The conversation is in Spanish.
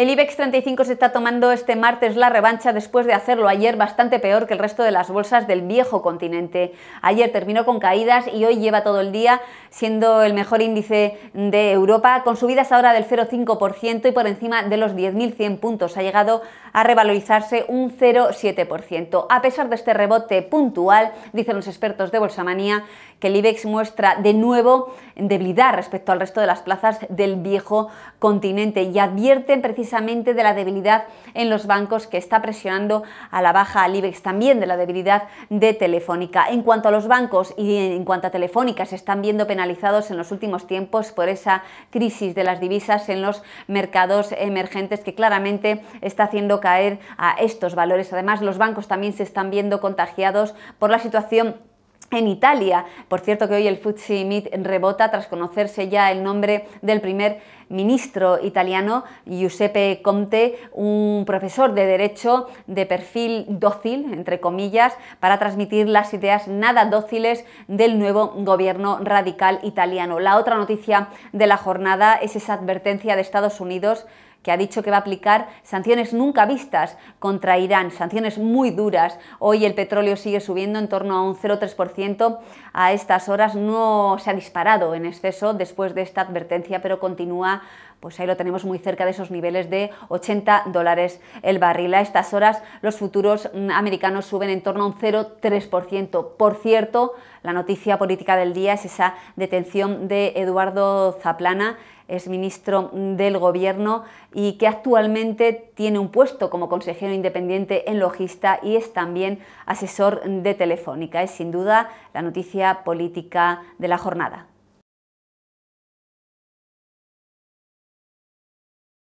El IBEX 35 se está tomando este martes la revancha después de hacerlo ayer bastante peor que el resto de las bolsas del viejo continente. Ayer terminó con caídas y hoy lleva todo el día siendo el mejor índice de Europa, con subidas ahora del 0,5% y por encima de los 10.100 puntos. Ha llegado a revalorizarse un 0,7%. A pesar de este rebote puntual, dicen los expertos de Bolsamanía, que el IBEX muestra de nuevo debilidad respecto al resto de las plazas del viejo continente y advierten precisamente de la debilidad en los bancos que está presionando a la baja al IBEX, también de la debilidad de Telefónica. En cuanto a los bancos y en cuanto a Telefónica, se están viendo penalizados en los últimos tiempos por esa crisis de las divisas en los mercados emergentes que claramente está haciendo caer a estos valores. Además, los bancos también se están viendo contagiados por la situación en Italia. Por cierto que hoy el Futsi Meet rebota tras conocerse ya el nombre del primer ministro italiano Giuseppe Conte, un profesor de derecho de perfil dócil, entre comillas, para transmitir las ideas nada dóciles del nuevo gobierno radical italiano. La otra noticia de la jornada es esa advertencia de Estados Unidos que ha dicho que va a aplicar sanciones nunca vistas contra Irán, sanciones muy duras. Hoy el petróleo sigue subiendo en torno a un 0,3%. A estas horas no se ha disparado en exceso después de esta advertencia, pero continúa pues ahí lo tenemos muy cerca de esos niveles de 80 dólares el barril. A estas horas los futuros americanos suben en torno a un 0,3%. Por cierto, la noticia política del día es esa detención de Eduardo Zaplana, es ministro del Gobierno y que actualmente tiene un puesto como consejero independiente en Logista y es también asesor de Telefónica. Es sin duda la noticia política de la jornada.